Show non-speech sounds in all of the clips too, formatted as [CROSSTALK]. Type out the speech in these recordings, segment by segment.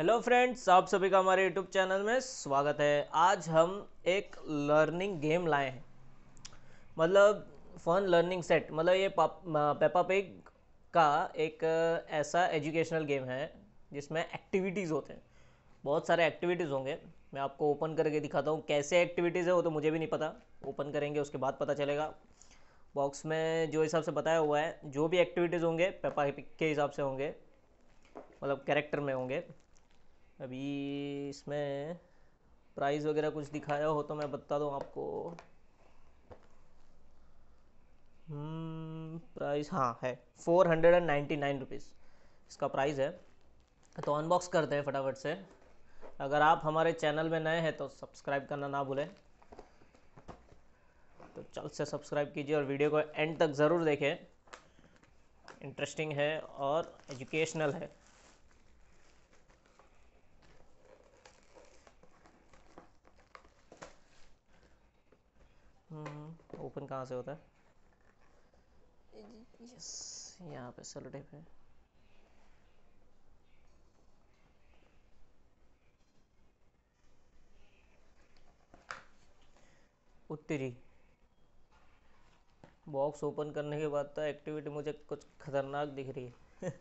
Hello friends आप सभी का हमारे यूट्यूब चैनल में स्वागत है आज हम एक लर्निंग गेम लाए हैं मतलब फन लर्निंग सेट मतलब ये पेपा पिग का एक ऐसा एजुकेशनल गेम है जिसमें एक्टिविटीज़ होते हैं बहुत सारे एक्टिविटीज़ होंगे मैं आपको ओपन करके दिखाता हूँ कैसे एक्टिविटीज़ है वो तो मुझे भी नहीं पता ओपन करेंगे उसके बाद पता चलेगा बॉक्स में जो हिसाब से बताया हुआ है जो भी एक्टिविटीज़ होंगे पेपा पिक के हिसाब से होंगे मतलब कैरेक्टर में होंगे अभी इसमें प्राइस वगैरह कुछ दिखाया हो तो मैं बता दूँ आपको प्राइस हम्म, हाँ है four hundred and ninety nine rupees इसका प्राइस है तो अनबॉक्स करते हैं फटाफट से अगर आप हमारे चैनल में नए हैं तो सब्सक्राइब करना ना भूलें तो चल से सब्सक्राइब कीजिए और वीडियो को एंड तक ज़रूर देखें इंटरेस्टिंग है और एजुकेशनल है हम्म। ओपन कहाँ से होता है यस यहाँ पे सेलो टेप उत्तरी बॉक्स ओपन करने के बाद तो एक्टिविटी मुझे कुछ खतरनाक दिख रही है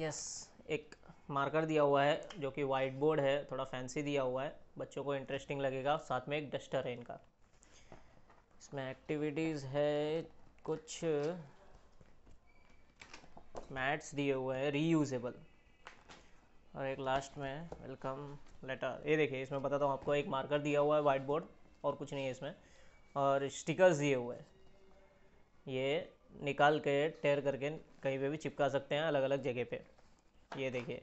यस [LAUGHS] uh, yes. एक मार्कर दिया हुआ है जो कि वाइट बोर्ड है थोड़ा फैंसी दिया हुआ है बच्चों को इंटरेस्टिंग लगेगा साथ में एक डस्टर है इनका इसमें एक्टिविटीज़ है कुछ मैट्स दिए हुए हैं रीयूजेबल और एक लास्ट में वेलकम लेटर ये देखिए इसमें बताता हूँ आपको एक मार्कर दिया हुआ है वाइट बोर्ड और कुछ नहीं है इसमें और स्टिकर्स दिए हुए हैं ये निकाल के टेयर करके कहीं पे भी चिपका सकते हैं अलग अलग जगह पे ये देखिए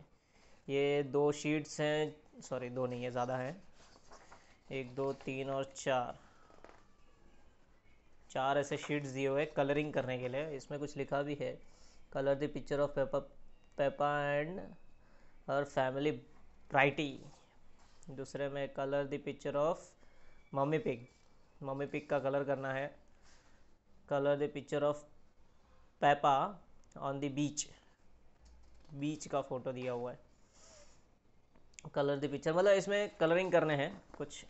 ये दो शीट्स हैं सॉरी दो नहीं है ज़्यादा हैं एक दो तीन और चार चार ऐसे शीट्स दिए हुए कलरिंग करने के लिए इसमें कुछ लिखा भी है colour the picture of Peppa Peppa and her family brightly दूसरे में colour the picture of Mummy Pig Mummy Pig का कलर करना है colour the picture of Peppa on the beach beach का फोटो दिया हुआ है कलर द पिक्चर मतलब इसमें कलरिंग करने हैं कुछ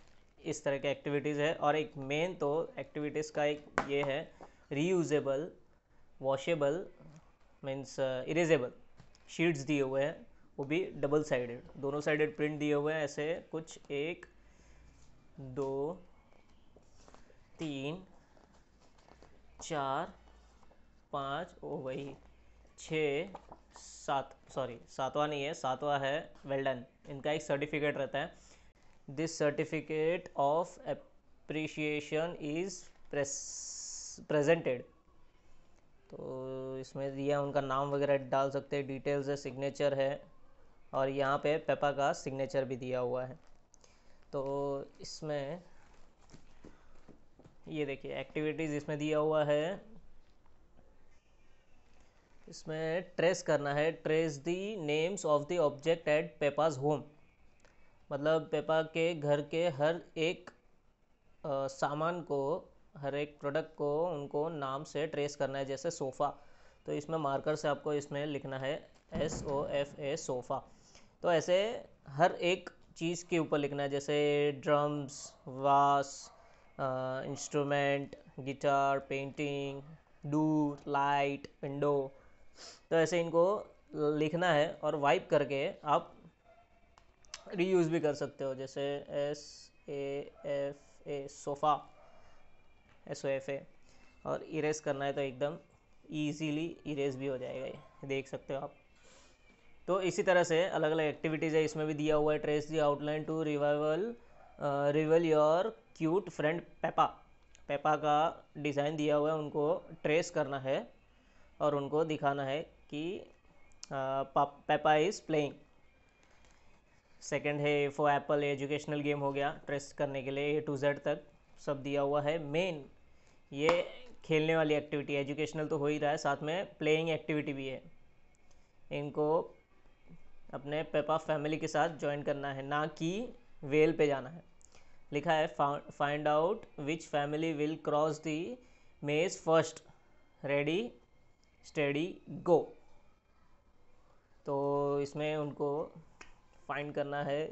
इस तरह के एक्टिविटीज़ है और एक मेन तो एक्टिविटीज़ का एक ये है reusable washable means erasable sheets दिए हुए हैं वो भी डबल साइडेड दोनों साइडेड प्रिंट दिए हुए हैं ऐसे कुछ एक दो तीन चार पाँच ओ वही छः सात सॉरी सातवा नहीं है सातवा है वेल्डन इनका एक सर्टिफिकेट रहता है this certificate of appreciation is presented तो इसमें दिया उनका नाम वगैरह डाल सकते हैं डिटेल्स है सिग्नेचर है और यहाँ पे पेपा का सिग्नेचर भी दिया हुआ है तो इसमें ये देखिए एक्टिविटीज़ इसमें दिया हुआ है इसमें ट्रेस करना है trace the names of the object at Peppa's home मतलब पेपा के घर के हर एक आ, सामान को हर एक प्रोडक्ट को उनको नाम से ट्रेस करना है जैसे सोफ़ा तो इसमें मार्कर से आपको इसमें लिखना है S O F A sofa तो ऐसे हर एक चीज़ के ऊपर लिखना है जैसे drums was instrument guitar painting door light window तो ऐसे इनको लिखना है और वाइप करके आप रीयूज़ भी कर सकते हो जैसे S A F A sofa S O F A और इरेज करना है तो एकदम ईजीली इरेज भी हो जाएगा ये देख सकते हो आप तो इसी तरह से अलग अलग एक्टिविटीज़ है इसमें भी दिया हुआ है trace the outline to reveal reveal your cute friend Peppa Peppa का डिज़ाइन दिया हुआ है उनको ट्रेस करना है और उनको दिखाना है कि पापा इज़ प्लेइंग सेकंड है फॉर एप्पल एजुकेशनल गेम हो गया ट्रेस करने के लिए ए टू जेड तक सब दिया हुआ है मेन ये खेलने वाली एक्टिविटी एजुकेशनल तो हो ही रहा है साथ में प्लेइंग एक्टिविटी भी है इनको अपने पेपा फैमिली के साथ ज्वाइन करना है ना कि वेल पे जाना है लिखा है find out which family will cross the maze first ready steady गो तो इसमें उनको फाइंड करना है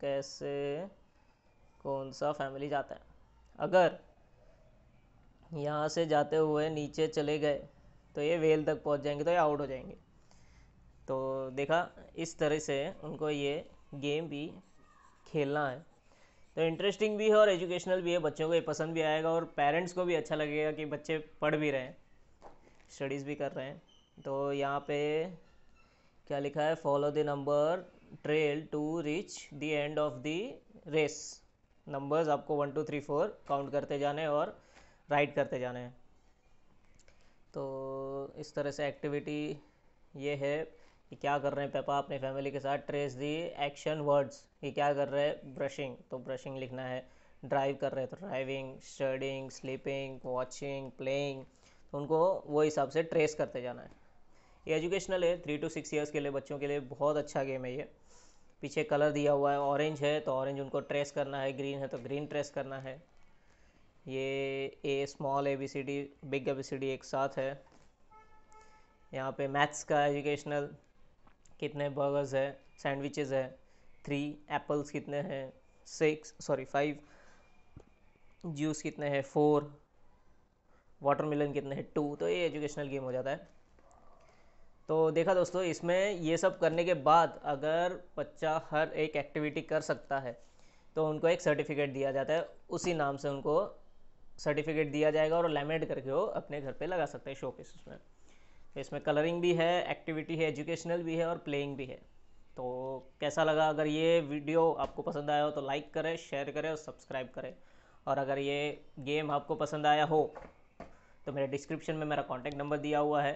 कैसे कौन सा फैमिली जाता है अगर यहाँ से जाते हुए नीचे चले गए तो ये वेल तक पहुँच जाएंगे तो ये आउट हो जाएंगे तो देखा इस तरह से उनको ये गेम भी खेलना है तो इंटरेस्टिंग भी है और एजुकेशनल भी है बच्चों को ये पसंद भी आएगा और पेरेंट्स को भी अच्छा लगेगा कि बच्चे पढ़ भी रहे हैं स्टडीज़ भी कर रहे हैं तो यहाँ पे क्या लिखा है follow the number trail to reach the end of the race numbers आपको one two three four count करते जाने और राइड करते जाने हैं तो इस तरह से एक्टिविटी ये है कि क्या कर रहे हैं पापा अपने फैमिली के साथ ट्रेस दी एक्शन वर्ड्स ये क्या कर रहे हैं ब्रशिंग तो ब्रशिंग लिखना है ड्राइव कर रहे हैं तो driving studying sleeping watching playing तो उनको वो हिसाब से ट्रेस करते जाना है ये एजुकेशनल है थ्री टू सिक्स ईयर्स के लिए बच्चों के लिए बहुत अच्छा गेम है ये पीछे कलर दिया हुआ है ऑरेंज है तो ऑरेंज उनको ट्रेस करना है ग्रीन है तो ग्रीन ट्रेस करना है ये A small A B C D big A B C D एक साथ है यहाँ पे मैथ्स का एजुकेशनल कितने बर्गर्स है सैंडविचेस है थ्री एप्पल्स कितने हैं सिक्स सॉरी फाइव जूस कितने हैं फोर वाटर मिलन कितने हैं टू तो ये एजुकेशनल गेम हो जाता है तो देखा दोस्तों इसमें ये सब करने के बाद अगर बच्चा हर एक एक्टिविटी कर सकता है तो उनको एक सर्टिफिकेट दिया जाता है उसी नाम से उनको सर्टिफिकेट दिया जाएगा और लैमिनेट करके वो अपने घर पे लगा सकते हैं शो केस उसमें तो इसमें कलरिंग भी है एक्टिविटी है एजुकेशनल भी है और प्लेइंग भी है तो कैसा लगा अगर ये वीडियो आपको पसंद आया हो तो लाइक करें शेयर करें और सब्सक्राइब करें और अगर ये गेम आपको पसंद आया हो तो मेरे डिस्क्रिप्शन में मेरा कॉन्टैक्ट नंबर दिया हुआ है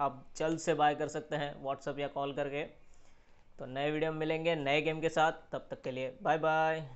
आप जल्द से बाय कर सकते हैं व्हाट्सअप या कॉल करके तो नए वीडियो में मिलेंगे नए गेम के साथ तब तक के लिए बाय बाय